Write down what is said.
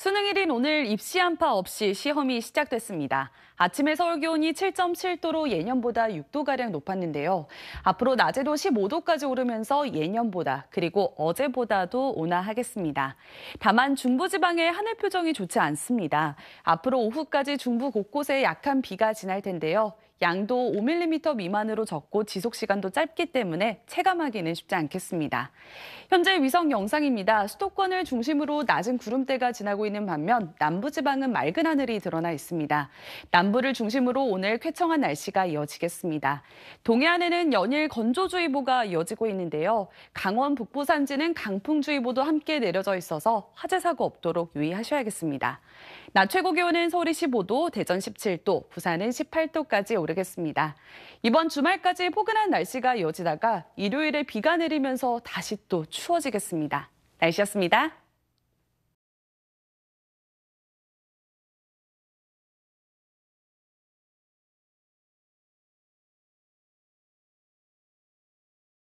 수능 일인 오늘 입시 한파 없이 시험이 시작됐습니다. 아침에 서울 기온이 7.7도로 예년보다 6도가량 높았는데요. 앞으로 낮에도 15도까지 오르면서 예년보다 그리고 어제보다도 온화하겠습니다. 다만 중부지방의 하늘 표정이 좋지 않습니다. 앞으로 오후까지 중부 곳곳에 약한 비가 지날 텐데요. 양도 5mm 미만으로 적고 지속 시간도 짧기 때문에 체감하기는 쉽지 않겠습니다. 현재 위성 영상입니다. 수도권을 중심으로 낮은 구름대가 지나고 있는 반면 남부지방은 맑은 하늘이 드러나 있습니다. 남부를 중심으로 오늘 쾌청한 날씨가 이어지겠습니다. 동해안에는 연일 건조주의보가 이어지고 있는데요. 강원 북부 산지는 강풍주의보도 함께 내려져 있어서 화재 사고 없도록 유의하셔야겠습니다. 낮 최고 기온은 서울이 15도, 대전 17도, 부산은 18도까지 오르 오르겠습니다. 이번 주말까지 포근한 날씨가 이어지다가 일요일에 비가 내리면서 다시 또 추워지겠습니다. 날씨였습니다.